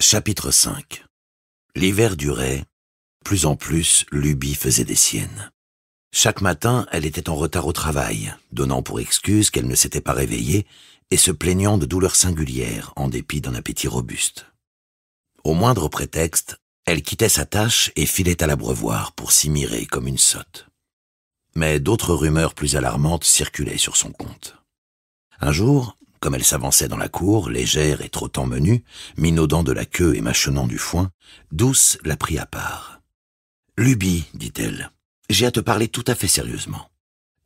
Chapitre 5 L'hiver durait. Plus en plus, Lubie faisait des siennes. Chaque matin, elle était en retard au travail, donnant pour excuse qu'elle ne s'était pas réveillée et se plaignant de douleurs singulières en dépit d'un appétit robuste. Au moindre prétexte, elle quittait sa tâche et filait à l'abreuvoir pour mirer comme une sotte. Mais d'autres rumeurs plus alarmantes circulaient sur son compte. Un jour, comme elle s'avançait dans la cour, légère et trottant menue, minaudant de la queue et mâchonnant du foin, Douce la prit à part. Luby, dit-elle, j'ai à te parler tout à fait sérieusement.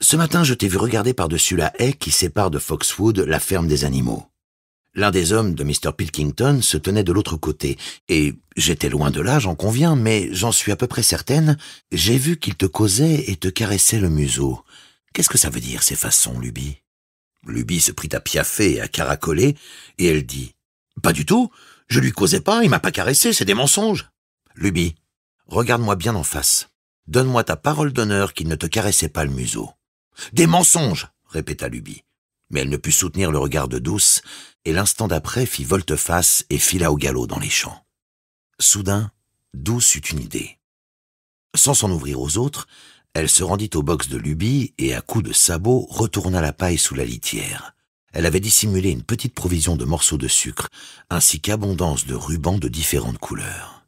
Ce matin, je t'ai vu regarder par-dessus la haie qui sépare de Foxwood la ferme des animaux. L'un des hommes de Mr. Pilkington se tenait de l'autre côté, et j'étais loin de là, j'en conviens, mais j'en suis à peu près certaine, j'ai vu qu'il te causait et te caressait le museau. Qu'est-ce que ça veut dire, ces façons, Luby Lubie se prit à piaffer et à caracoler, et elle dit Pas du tout, je lui causais pas, il m'a pas caressé, c'est des mensonges. Lubie regarde-moi bien en face. Donne-moi ta parole d'honneur qu'il ne te caressait pas le museau. Des mensonges répéta Lubie, Mais elle ne put soutenir le regard de Douce, et l'instant d'après fit volte-face et fila au galop dans les champs. Soudain, Douce eut une idée. Sans s'en ouvrir aux autres, elle se rendit au box de Luby et à coups de sabot retourna la paille sous la litière. Elle avait dissimulé une petite provision de morceaux de sucre, ainsi qu'abondance de rubans de différentes couleurs.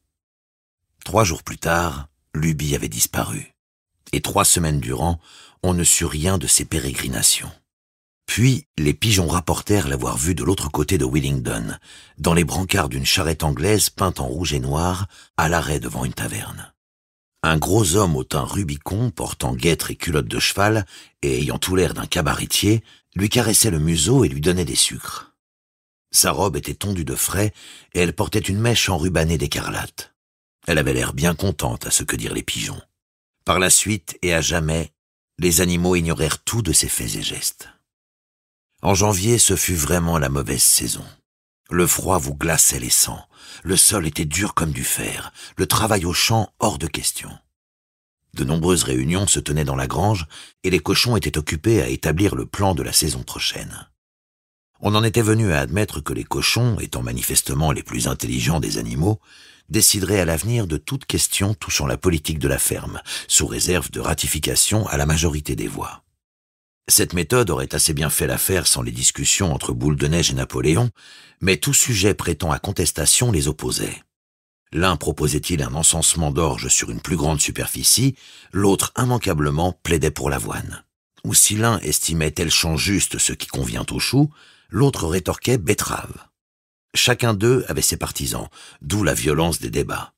Trois jours plus tard, Luby avait disparu. Et trois semaines durant, on ne sut rien de ses pérégrinations. Puis, les pigeons rapportèrent l'avoir vue de l'autre côté de Willingdon, dans les brancards d'une charrette anglaise peinte en rouge et noir, à l'arrêt devant une taverne. Un gros homme au teint rubicon, portant guêtre et culotte de cheval, et ayant tout l'air d'un cabaretier, lui caressait le museau et lui donnait des sucres. Sa robe était tondue de frais, et elle portait une mèche enrubannée d'écarlate. Elle avait l'air bien contente à ce que dirent les pigeons. Par la suite et à jamais, les animaux ignorèrent tout de ses faits et gestes. En janvier, ce fut vraiment la mauvaise saison. Le froid vous glaçait les sangs, le sol était dur comme du fer, le travail au champ hors de question. De nombreuses réunions se tenaient dans la grange et les cochons étaient occupés à établir le plan de la saison prochaine. On en était venu à admettre que les cochons, étant manifestement les plus intelligents des animaux, décideraient à l'avenir de toute question touchant la politique de la ferme, sous réserve de ratification à la majorité des voix. Cette méthode aurait assez bien fait l'affaire sans les discussions entre Boule de Neige et Napoléon, mais tout sujet prêtant à contestation les opposait. L'un proposait-il un encensement d'orge sur une plus grande superficie, l'autre immanquablement plaidait pour l'avoine. Ou si l'un estimait tel champ juste ce qui convient au chou, l'autre rétorquait betterave. Chacun d'eux avait ses partisans, d'où la violence des débats.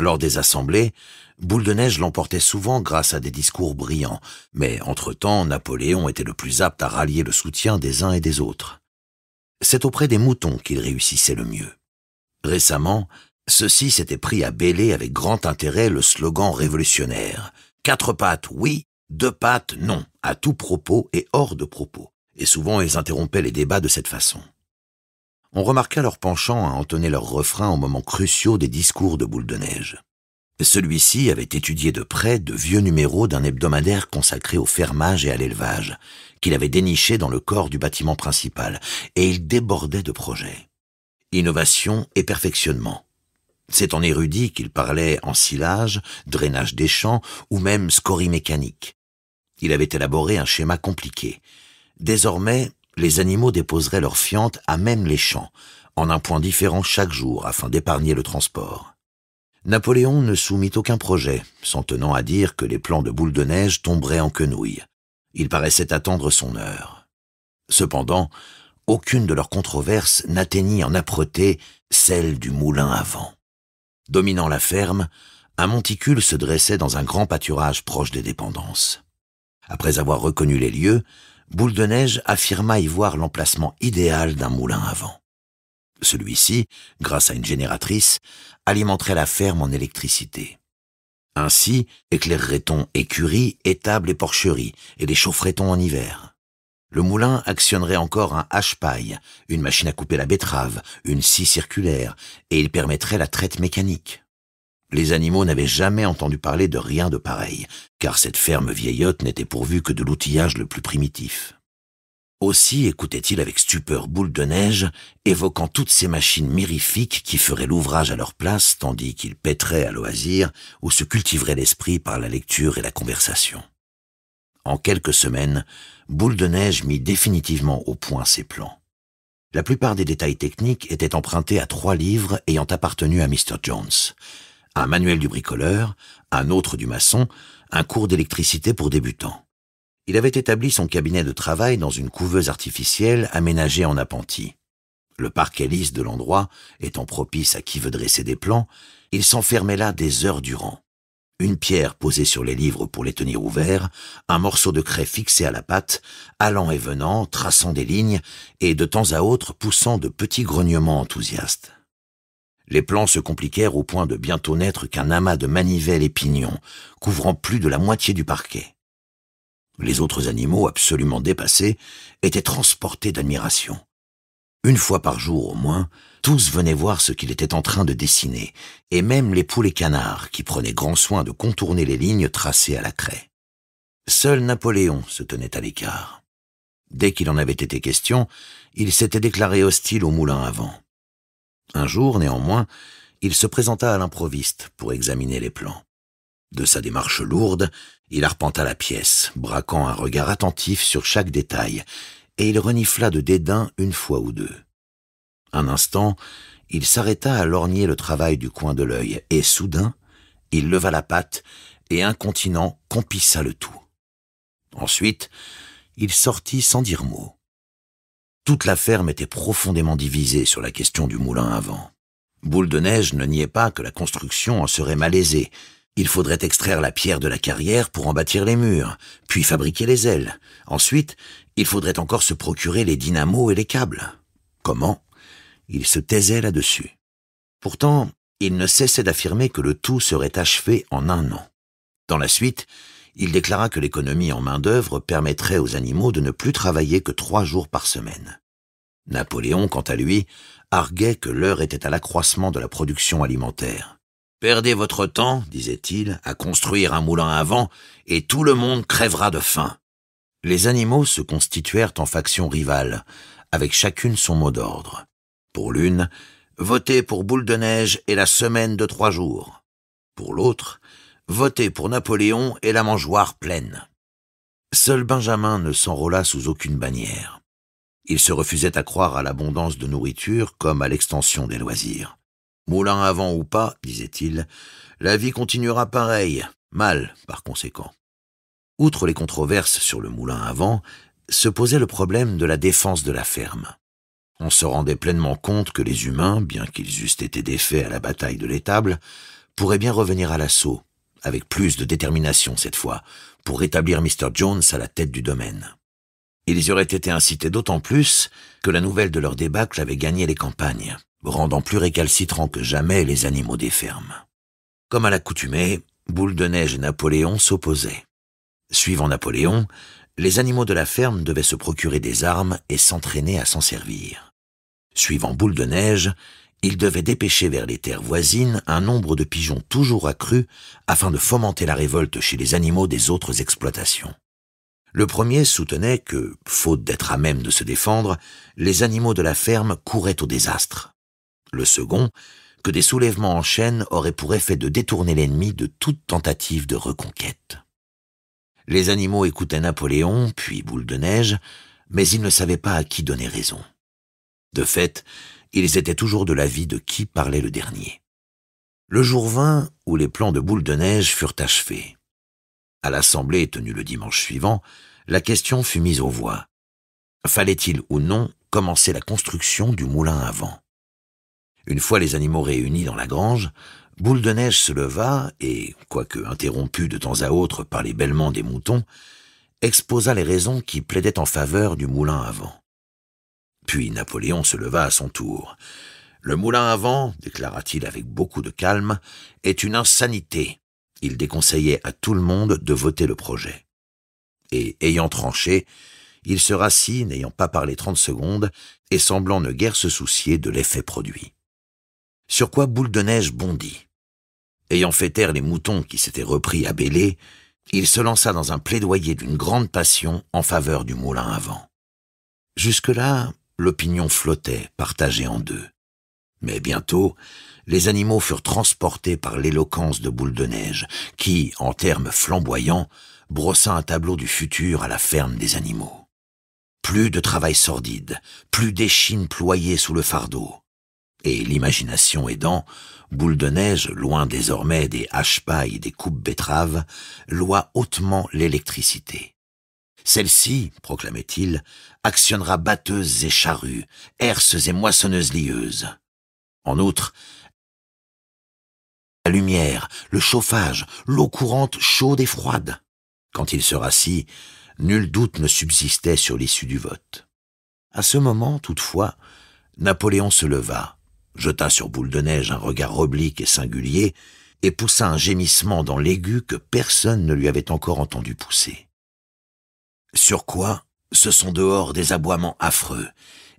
Lors des assemblées, Boule de Neige l'emportait souvent grâce à des discours brillants, mais entre-temps, Napoléon était le plus apte à rallier le soutien des uns et des autres. C'est auprès des moutons qu'il réussissait le mieux. Récemment, ceux-ci s'étaient pris à bêler avec grand intérêt le slogan révolutionnaire « Quatre pattes, oui, deux pattes, non », à tout propos et hors de propos, et souvent ils interrompaient les débats de cette façon on remarqua leur penchant à entonner leurs refrains aux moments cruciaux des discours de boule de neige. Celui-ci avait étudié de près de vieux numéros d'un hebdomadaire consacré au fermage et à l'élevage, qu'il avait déniché dans le corps du bâtiment principal, et il débordait de projets. Innovation et perfectionnement. C'est en érudit qu'il parlait en silage, drainage des champs ou même scorie mécanique. Il avait élaboré un schéma compliqué. Désormais, les animaux déposeraient leurs fientes à même les champs, en un point différent chaque jour afin d'épargner le transport. Napoléon ne soumit aucun projet, s'en tenant à dire que les plans de boule de neige tomberaient en quenouille. Il paraissait attendre son heure. Cependant, aucune de leurs controverses n'atteignit en âpreté celle du moulin à vent. Dominant la ferme, un monticule se dressait dans un grand pâturage proche des dépendances. Après avoir reconnu les lieux, Boule de Neige affirma y voir l'emplacement idéal d'un moulin à vent. Celui-ci, grâce à une génératrice, alimenterait la ferme en électricité. Ainsi éclairerait-on écurie, étables et porcheries, et les chaufferait-on en hiver. Le moulin actionnerait encore un hache-paille, une machine à couper la betterave, une scie circulaire, et il permettrait la traite mécanique. Les animaux n'avaient jamais entendu parler de rien de pareil, car cette ferme vieillotte n'était pourvue que de l'outillage le plus primitif. Aussi écoutait-il avec stupeur Boule de Neige, évoquant toutes ces machines mirifiques qui feraient l'ouvrage à leur place tandis qu'ils pèteraient à loisir ou se cultiveraient l'esprit par la lecture et la conversation. En quelques semaines, Boule de Neige mit définitivement au point ses plans. La plupart des détails techniques étaient empruntés à trois livres ayant appartenu à Mr. Jones un manuel du bricoleur, un autre du maçon, un cours d'électricité pour débutants. Il avait établi son cabinet de travail dans une couveuse artificielle aménagée en appentis. Le parc-hélice de l'endroit étant propice à qui veut dresser des plans, il s'enfermait là des heures durant. Une pierre posée sur les livres pour les tenir ouverts, un morceau de craie fixé à la patte, allant et venant, traçant des lignes, et de temps à autre poussant de petits grognements enthousiastes. Les plans se compliquèrent au point de bientôt n'être qu'un amas de manivelles et pignons, couvrant plus de la moitié du parquet. Les autres animaux, absolument dépassés, étaient transportés d'admiration. Une fois par jour au moins, tous venaient voir ce qu'il était en train de dessiner, et même les poules et canards, qui prenaient grand soin de contourner les lignes tracées à la craie. Seul Napoléon se tenait à l'écart. Dès qu'il en avait été question, il s'était déclaré hostile au moulin à vent. Un jour, néanmoins, il se présenta à l'improviste pour examiner les plans. De sa démarche lourde, il arpenta la pièce, braquant un regard attentif sur chaque détail, et il renifla de dédain une fois ou deux. Un instant, il s'arrêta à lorgner le travail du coin de l'œil, et soudain, il leva la patte, et incontinent compissa le tout. Ensuite, il sortit sans dire mot. Toute la ferme était profondément divisée sur la question du moulin à vent. Boule de neige ne niait pas que la construction en serait malaisée. Il faudrait extraire la pierre de la carrière pour en bâtir les murs, puis fabriquer les ailes. Ensuite, il faudrait encore se procurer les dynamos et les câbles. Comment Il se taisait là-dessus. Pourtant, il ne cessait d'affirmer que le tout serait achevé en un an. Dans la suite, il déclara que l'économie en main-d'œuvre permettrait aux animaux de ne plus travailler que trois jours par semaine. Napoléon, quant à lui, arguait que l'heure était à l'accroissement de la production alimentaire. Perdez votre temps, disait-il, à construire un moulin à vent, et tout le monde crèvera de faim. Les animaux se constituèrent en factions rivales, avec chacune son mot d'ordre. Pour l'une, Votez pour boule de neige et la semaine de trois jours. Pour l'autre, voter pour Napoléon et la mangeoire pleine. Seul Benjamin ne s'enrôla sous aucune bannière. Il se refusait à croire à l'abondance de nourriture comme à l'extension des loisirs. Moulin avant ou pas, disait-il, la vie continuera pareille, mal par conséquent. Outre les controverses sur le moulin avant, se posait le problème de la défense de la ferme. On se rendait pleinement compte que les humains, bien qu'ils eussent été défaits à la bataille de l'étable, pourraient bien revenir à l'assaut, avec plus de détermination cette fois, pour rétablir Mr. Jones à la tête du domaine. Ils y auraient été incités d'autant plus que la nouvelle de leur débâcle avait gagné les campagnes, rendant plus récalcitrants que jamais les animaux des fermes. Comme à l'accoutumée, Boule de Neige et Napoléon s'opposaient. Suivant Napoléon, les animaux de la ferme devaient se procurer des armes et s'entraîner à s'en servir. Suivant Boule de Neige, il devait dépêcher vers les terres voisines un nombre de pigeons toujours accru afin de fomenter la révolte chez les animaux des autres exploitations. Le premier soutenait que, faute d'être à même de se défendre, les animaux de la ferme couraient au désastre. Le second, que des soulèvements en chaîne auraient pour effet de détourner l'ennemi de toute tentative de reconquête. Les animaux écoutaient Napoléon, puis Boule de Neige, mais ils ne savaient pas à qui donner raison. De fait, ils étaient toujours de l'avis de qui parlait le dernier. Le jour vint où les plans de boule de neige furent achevés. À l'assemblée tenue le dimanche suivant, la question fut mise aux voix. Fallait-il ou non commencer la construction du moulin à vent Une fois les animaux réunis dans la grange, Boule de Neige se leva et, quoique interrompue de temps à autre par les bêlements des moutons, exposa les raisons qui plaidaient en faveur du moulin à vent. Puis Napoléon se leva à son tour. Le moulin à vent, déclara-t-il avec beaucoup de calme, est une insanité. Il déconseillait à tout le monde de voter le projet. Et, ayant tranché, il se rassit, n'ayant pas parlé trente secondes, et semblant ne guère se soucier de l'effet produit. Sur quoi Boule de Neige bondit. Ayant fait taire les moutons qui s'étaient repris à bêler, il se lança dans un plaidoyer d'une grande passion en faveur du moulin à vent. Jusque-là, l'opinion flottait, partagée en deux. Mais bientôt, les animaux furent transportés par l'éloquence de Boule de Neige, qui, en termes flamboyants, brossa un tableau du futur à la ferme des animaux. Plus de travail sordide, plus d'échines ployées sous le fardeau. Et l'imagination aidant, Boule de Neige, loin désormais des haches-pailles et des coupes-betteraves, loua hautement l'électricité. Celle-ci, proclamait-il, actionnera batteuses et charrues, herses et moissonneuses lieuses. En outre, la lumière, le chauffage, l'eau courante chaude et froide. Quand il se rassit, nul doute ne subsistait sur l'issue du vote. À ce moment, toutefois, Napoléon se leva, jeta sur Boule de Neige un regard oblique et singulier, et poussa un gémissement dans l'aigu que personne ne lui avait encore entendu pousser. Sur quoi ce sont dehors des aboiements affreux,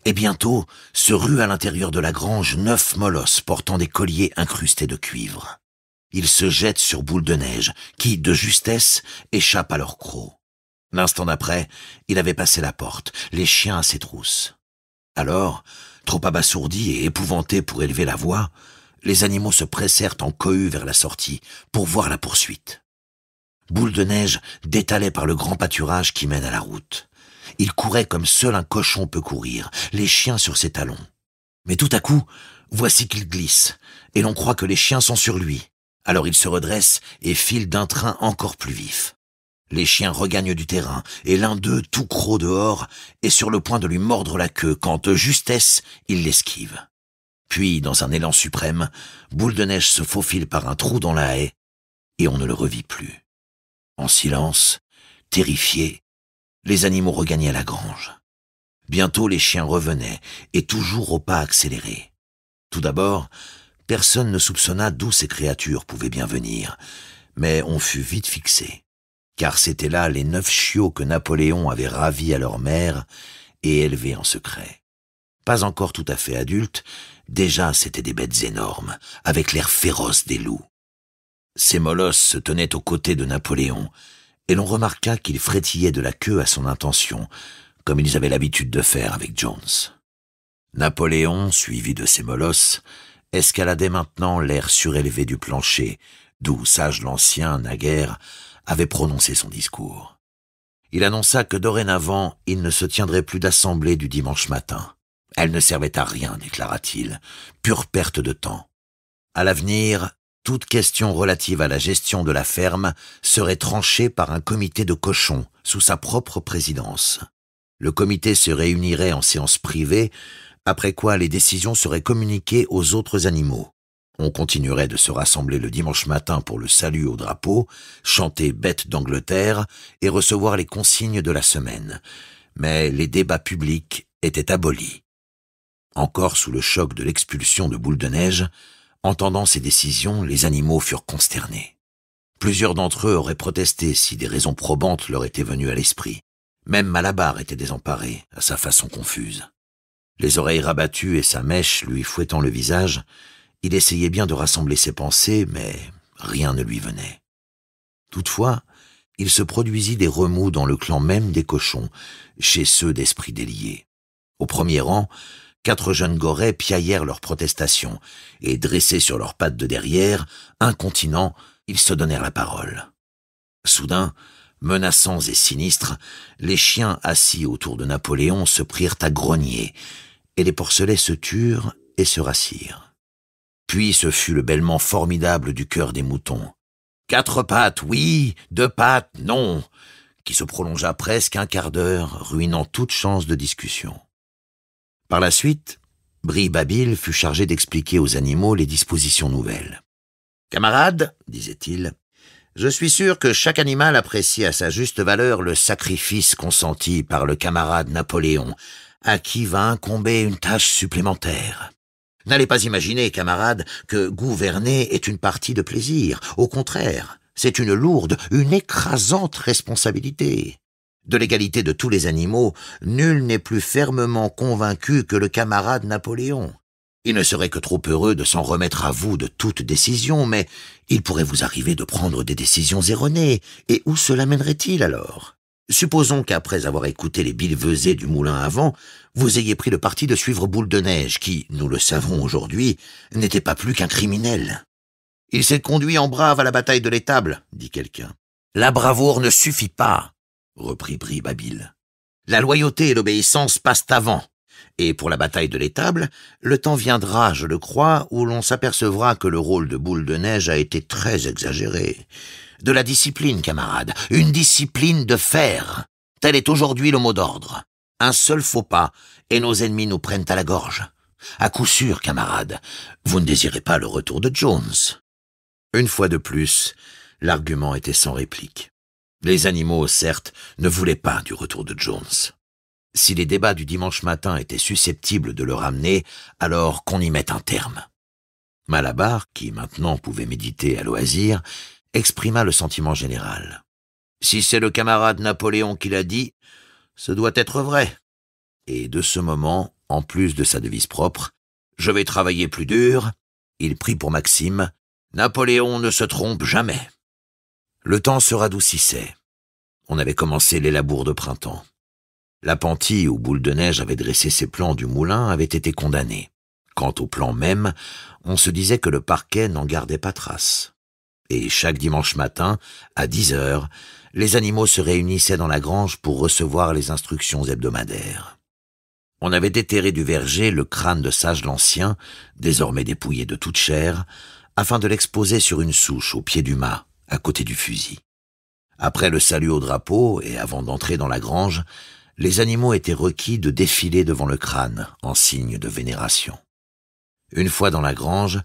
et bientôt se ruent à l'intérieur de la grange neuf molosses portant des colliers incrustés de cuivre. Ils se jettent sur Boule de Neige, qui, de justesse, échappe à leurs crocs. L'instant d'après, il avait passé la porte, les chiens à ses trousses. Alors, trop abasourdis et épouvantés pour élever la voix, les animaux se pressèrent en cohue vers la sortie pour voir la poursuite. Boule de neige détalait par le grand pâturage qui mène à la route. Il courait comme seul un cochon peut courir, les chiens sur ses talons. Mais tout à coup, voici qu'il glisse, et l'on croit que les chiens sont sur lui. Alors il se redresse et file d'un train encore plus vif. Les chiens regagnent du terrain, et l'un d'eux, tout croc dehors, est sur le point de lui mordre la queue quand, de justesse, il l'esquive. Puis, dans un élan suprême, Boule de Neige se faufile par un trou dans la haie, et on ne le revit plus. En silence, terrifiés, les animaux regagnaient la grange. Bientôt les chiens revenaient, et toujours au pas accéléré. Tout d'abord, personne ne soupçonna d'où ces créatures pouvaient bien venir, mais on fut vite fixé, car c'étaient là les neuf chiots que Napoléon avait ravis à leur mère et élevés en secret. Pas encore tout à fait adultes, déjà c'étaient des bêtes énormes, avec l'air féroce des loups molosses se tenaient aux côtés de Napoléon, et l'on remarqua qu'il frétillait de la queue à son intention, comme ils avaient l'habitude de faire avec Jones. Napoléon, suivi de molosses, escaladait maintenant l'air surélevé du plancher, d'où Sage l'Ancien, naguère, avait prononcé son discours. Il annonça que dorénavant, il ne se tiendrait plus d'assemblée du dimanche matin. Elle ne servait à rien, déclara-t-il. Pure perte de temps. À l'avenir, toute question relative à la gestion de la ferme serait tranchée par un comité de cochons sous sa propre présidence. Le comité se réunirait en séance privée, après quoi les décisions seraient communiquées aux autres animaux. On continuerait de se rassembler le dimanche matin pour le salut au drapeau, chanter Bête d'Angleterre et recevoir les consignes de la semaine. Mais les débats publics étaient abolis. Encore sous le choc de l'expulsion de Boule de Neige, Entendant ces décisions, les animaux furent consternés. Plusieurs d'entre eux auraient protesté si des raisons probantes leur étaient venues à l'esprit. Même Malabar était désemparé, à sa façon confuse. Les oreilles rabattues et sa mèche lui fouettant le visage, il essayait bien de rassembler ses pensées, mais rien ne lui venait. Toutefois, il se produisit des remous dans le clan même des cochons, chez ceux d'esprit délié. Au premier rang, quatre jeunes gorets piaillèrent leurs protestations, et dressés sur leurs pattes de derrière, incontinent, ils se donnèrent la parole. Soudain, menaçants et sinistres, les chiens assis autour de Napoléon se prirent à grogner, et les porcelets se turent et se rassirent. Puis ce fut le bêlement formidable du cœur des moutons. Quatre pattes, oui, deux pattes, non, qui se prolongea presque un quart d'heure, ruinant toute chance de discussion. Par la suite, Brie Babil fut chargé d'expliquer aux animaux les dispositions nouvelles. Camarades, disait-il, je suis sûr que chaque animal apprécie à sa juste valeur le sacrifice consenti par le camarade Napoléon, à qui va incomber une tâche supplémentaire. N'allez pas imaginer, camarades, que gouverner est une partie de plaisir. Au contraire, c'est une lourde, une écrasante responsabilité de l'égalité de tous les animaux, nul n'est plus fermement convaincu que le camarade Napoléon. Il ne serait que trop heureux de s'en remettre à vous de toute décision, mais il pourrait vous arriver de prendre des décisions erronées, et où cela mènerait-il alors Supposons qu'après avoir écouté les billevesées du moulin avant, vous ayez pris le parti de suivre Boule de Neige, qui, nous le savons aujourd'hui, n'était pas plus qu'un criminel. Il s'est conduit en brave à la bataille de l'étable, dit quelqu'un. La bravoure ne suffit pas reprit Babil. La loyauté et l'obéissance passent avant. Et pour la bataille de l'étable, le temps viendra, je le crois, où l'on s'apercevra que le rôle de boule de neige a été très exagéré. De la discipline, camarade. une discipline de fer. Tel est aujourd'hui le mot d'ordre. Un seul faux pas, et nos ennemis nous prennent à la gorge. À coup sûr, camarades, vous ne désirez pas le retour de Jones. Une fois de plus, l'argument était sans réplique. Les animaux, certes, ne voulaient pas du retour de Jones. Si les débats du dimanche matin étaient susceptibles de le ramener, alors qu'on y mette un terme. Malabar, qui maintenant pouvait méditer à loisir, exprima le sentiment général. Si c'est le camarade Napoléon qui l'a dit, ce doit être vrai. Et de ce moment, en plus de sa devise propre, je vais travailler plus dur, il prit pour maxime, Napoléon ne se trompe jamais. Le temps se radoucissait. On avait commencé les labours de printemps. L'appentis où Boule de Neige avait dressé ses plans du moulin avait été condamné. Quant au plan même, on se disait que le parquet n'en gardait pas trace. Et chaque dimanche matin, à dix heures, les animaux se réunissaient dans la grange pour recevoir les instructions hebdomadaires. On avait déterré du verger le crâne de Sage l'Ancien, désormais dépouillé de toute chair, afin de l'exposer sur une souche au pied du mât, à côté du fusil. Après le salut au drapeau et avant d'entrer dans la grange, les animaux étaient requis de défiler devant le crâne en signe de vénération. Une fois dans la grange,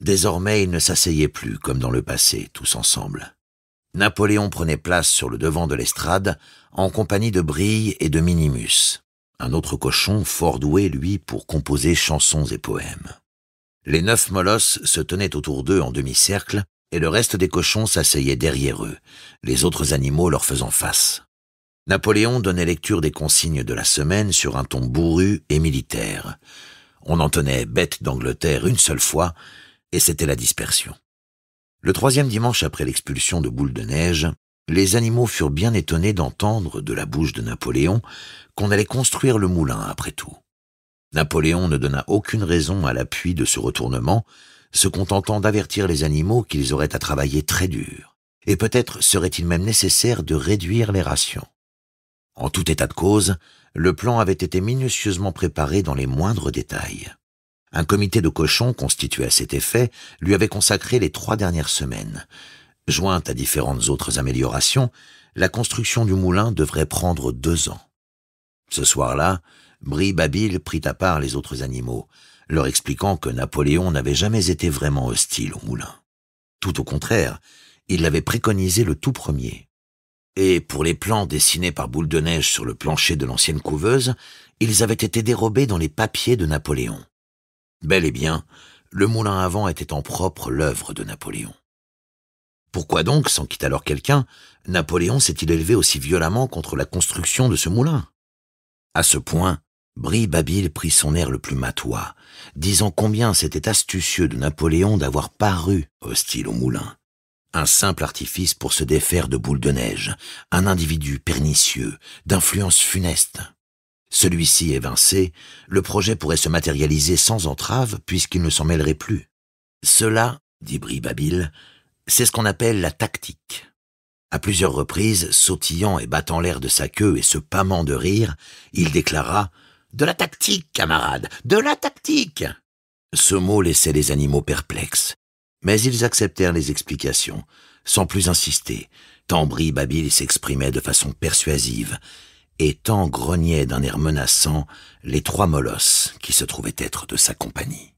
désormais ils ne s'asseyaient plus comme dans le passé, tous ensemble. Napoléon prenait place sur le devant de l'estrade en compagnie de Brille et de Minimus, un autre cochon fort doué, lui, pour composer chansons et poèmes. Les neuf molosses se tenaient autour d'eux en demi-cercle, et le reste des cochons s'asseyait derrière eux, les autres animaux leur faisant face. Napoléon donnait lecture des consignes de la semaine sur un ton bourru et militaire. On en tenait bête d'Angleterre une seule fois, et c'était la dispersion. Le troisième dimanche après l'expulsion de Boule de Neige, les animaux furent bien étonnés d'entendre, de la bouche de Napoléon, qu'on allait construire le moulin après tout. Napoléon ne donna aucune raison à l'appui de ce retournement, se contentant d'avertir les animaux qu'ils auraient à travailler très dur, et peut-être serait-il même nécessaire de réduire les rations. En tout état de cause, le plan avait été minutieusement préparé dans les moindres détails. Un comité de cochons constitué à cet effet lui avait consacré les trois dernières semaines. Jointe à différentes autres améliorations, la construction du moulin devrait prendre deux ans. Ce soir-là, Brie Babil prit à part les autres animaux, leur expliquant que Napoléon n'avait jamais été vraiment hostile au moulin. Tout au contraire, il l'avait préconisé le tout premier. Et pour les plans dessinés par boule de neige sur le plancher de l'ancienne couveuse, ils avaient été dérobés dans les papiers de Napoléon. Bel et bien, le moulin à vent était en propre l'œuvre de Napoléon. Pourquoi donc, sans quitte alors quelqu'un, Napoléon s'est-il élevé aussi violemment contre la construction de ce moulin À ce point, Brie prit son air le plus matois, disant combien c'était astucieux de Napoléon d'avoir paru hostile au moulin. Un simple artifice pour se défaire de boules de neige, un individu pernicieux, d'influence funeste. Celui-ci évincé, le projet pourrait se matérialiser sans entrave puisqu'il ne s'en mêlerait plus. Cela, dit Brie Babil, c'est ce qu'on appelle la tactique. À plusieurs reprises, sautillant et battant l'air de sa queue et se pâmant de rire, il déclara de la tactique, camarade, de la tactique. Ce mot laissait les animaux perplexes, mais ils acceptèrent les explications, sans plus insister, tant Bribabil s'exprimait de façon persuasive, et tant grognait d'un air menaçant les trois molosses qui se trouvaient être de sa compagnie.